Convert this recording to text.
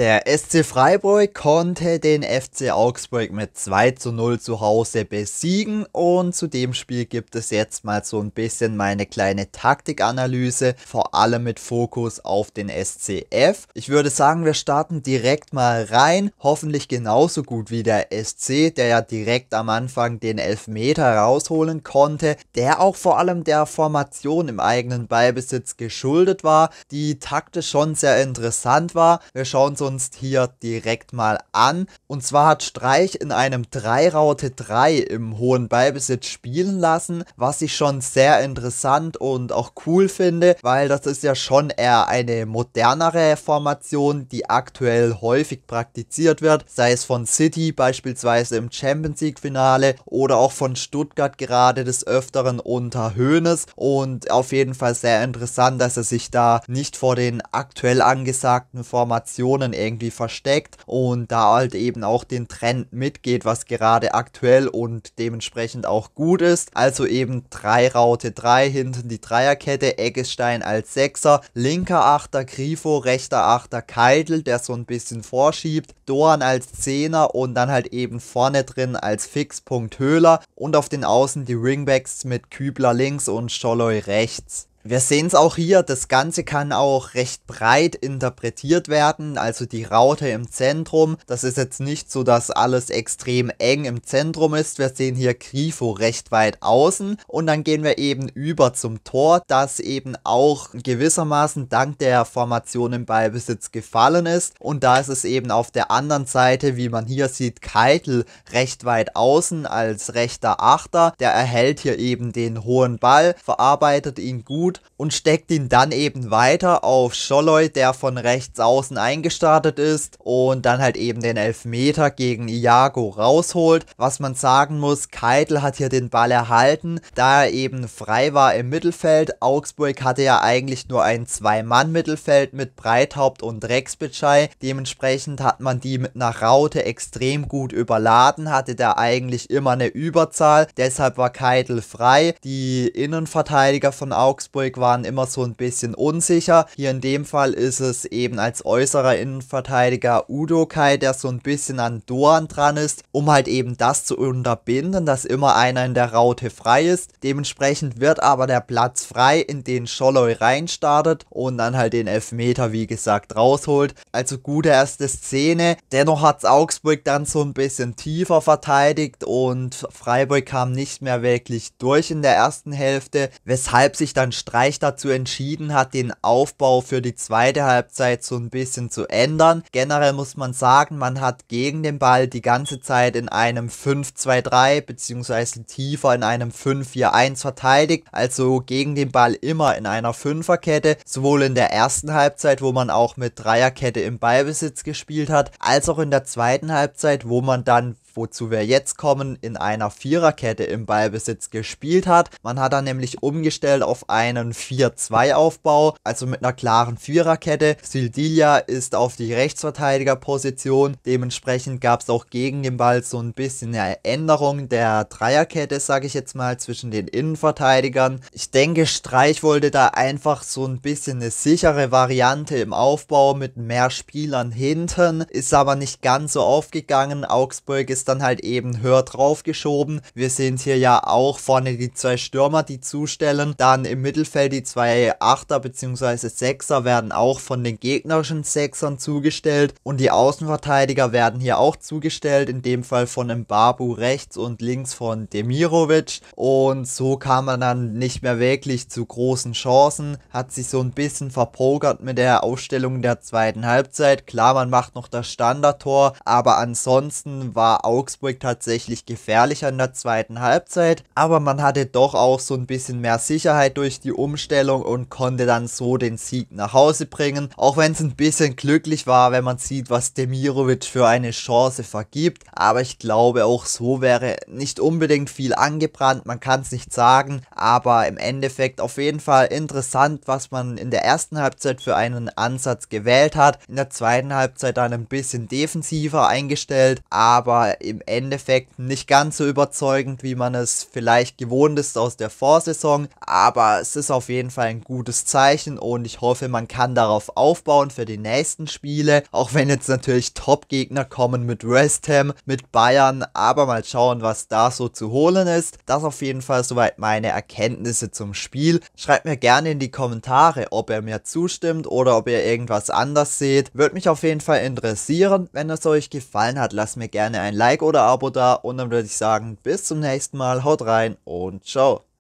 Der SC Freiburg konnte den FC Augsburg mit 2 zu 0 zu Hause besiegen und zu dem Spiel gibt es jetzt mal so ein bisschen meine kleine Taktikanalyse, vor allem mit Fokus auf den SCF. Ich würde sagen, wir starten direkt mal rein, hoffentlich genauso gut wie der SC, der ja direkt am Anfang den Elfmeter rausholen konnte, der auch vor allem der Formation im eigenen Ballbesitz geschuldet war, die taktisch schon sehr interessant war. Wir schauen so uns hier direkt mal an. Und zwar hat Streich in einem 3-Raute-3 im hohen Ballbesitz spielen lassen, was ich schon sehr interessant und auch cool finde, weil das ist ja schon eher eine modernere Formation, die aktuell häufig praktiziert wird, sei es von City beispielsweise im Champions League Finale oder auch von Stuttgart gerade des Öfteren unter Höhnes und auf jeden Fall sehr interessant, dass er sich da nicht vor den aktuell angesagten Formationen irgendwie versteckt und da halt eben auch den Trend mitgeht, was gerade aktuell und dementsprechend auch gut ist. Also eben drei Raute drei hinten die Dreierkette, Eggestein als Sechser, linker Achter Grifo, rechter Achter Keitel, der so ein bisschen vorschiebt, Doan als Zehner und dann halt eben vorne drin als Fixpunkt Höhler und auf den Außen die Ringbacks mit Kübler links und Scholloy rechts wir sehen es auch hier, das Ganze kann auch recht breit interpretiert werden, also die Raute im Zentrum. Das ist jetzt nicht so, dass alles extrem eng im Zentrum ist. Wir sehen hier Grifo recht weit außen und dann gehen wir eben über zum Tor, das eben auch gewissermaßen dank der Formation im Ballbesitz gefallen ist. Und da ist es eben auf der anderen Seite, wie man hier sieht, Keitel recht weit außen als rechter Achter. Der erhält hier eben den hohen Ball, verarbeitet ihn gut gut und steckt ihn dann eben weiter auf Scholloy, der von rechts außen eingestartet ist und dann halt eben den Elfmeter gegen Iago rausholt. Was man sagen muss, Keitel hat hier den Ball erhalten, da er eben frei war im Mittelfeld. Augsburg hatte ja eigentlich nur ein Zwei-Mann-Mittelfeld mit Breithaupt und Rexbitschei. Dementsprechend hat man die mit einer Raute extrem gut überladen, hatte da eigentlich immer eine Überzahl. Deshalb war Keitel frei. Die Innenverteidiger von Augsburg Wolfsburg waren immer so ein bisschen unsicher. Hier in dem Fall ist es eben als äußerer Innenverteidiger Udo Kai, der so ein bisschen an Doan dran ist, um halt eben das zu unterbinden, dass immer einer in der Raute frei ist. Dementsprechend wird aber der Platz frei, in den Scholloy reinstartet und dann halt den Elfmeter, wie gesagt, rausholt. Also gute erste Szene. Dennoch hat Augsburg dann so ein bisschen tiefer verteidigt und Freiburg kam nicht mehr wirklich durch in der ersten Hälfte, weshalb sich dann St Streich dazu entschieden hat, den Aufbau für die zweite Halbzeit so ein bisschen zu ändern. Generell muss man sagen, man hat gegen den Ball die ganze Zeit in einem 5-2-3 bzw. tiefer in einem 5-4-1 verteidigt, also gegen den Ball immer in einer Fünferkette, sowohl in der ersten Halbzeit, wo man auch mit Dreierkette im Ballbesitz gespielt hat, als auch in der zweiten Halbzeit, wo man dann wozu wir jetzt kommen, in einer Viererkette im Ballbesitz gespielt hat. Man hat dann nämlich umgestellt auf einen 4-2-Aufbau, also mit einer klaren Viererkette. Sildilia ist auf die Rechtsverteidigerposition. Dementsprechend gab es auch gegen den Ball so ein bisschen eine Änderung der Dreierkette, sage ich jetzt mal, zwischen den Innenverteidigern. Ich denke, Streich wollte da einfach so ein bisschen eine sichere Variante im Aufbau mit mehr Spielern hinten, ist aber nicht ganz so aufgegangen. Augsburg ist ist dann halt eben höher drauf geschoben. Wir sehen hier ja auch vorne die zwei Stürmer, die zustellen. Dann im Mittelfeld die zwei Achter bzw. Sechser werden auch von den gegnerischen Sechsern zugestellt. Und die Außenverteidiger werden hier auch zugestellt, in dem Fall von Mbabu rechts und links von Demirovic. Und so kam man dann nicht mehr wirklich zu großen Chancen, hat sich so ein bisschen verpokert mit der Aufstellung der zweiten Halbzeit. Klar, man macht noch das Standardtor, aber ansonsten war auch Augsburg tatsächlich gefährlicher in der zweiten Halbzeit, aber man hatte doch auch so ein bisschen mehr Sicherheit durch die Umstellung und konnte dann so den Sieg nach Hause bringen, auch wenn es ein bisschen glücklich war, wenn man sieht, was Demirovic für eine Chance vergibt, aber ich glaube auch so wäre nicht unbedingt viel angebrannt, man kann es nicht sagen, aber im Endeffekt auf jeden Fall interessant, was man in der ersten Halbzeit für einen Ansatz gewählt hat, in der zweiten Halbzeit dann ein bisschen defensiver eingestellt, aber im Endeffekt nicht ganz so überzeugend, wie man es vielleicht gewohnt ist aus der Vorsaison, aber es ist auf jeden Fall ein gutes Zeichen und ich hoffe, man kann darauf aufbauen für die nächsten Spiele, auch wenn jetzt natürlich Top-Gegner kommen mit West Ham, mit Bayern, aber mal schauen, was da so zu holen ist. Das auf jeden Fall soweit meine Erkenntnisse zum Spiel. Schreibt mir gerne in die Kommentare, ob ihr mir zustimmt oder ob ihr irgendwas anders seht. Würde mich auf jeden Fall interessieren. Wenn es euch gefallen hat, lasst mir gerne ein Like Like oder Abo da und dann würde ich sagen, bis zum nächsten Mal, haut rein und ciao.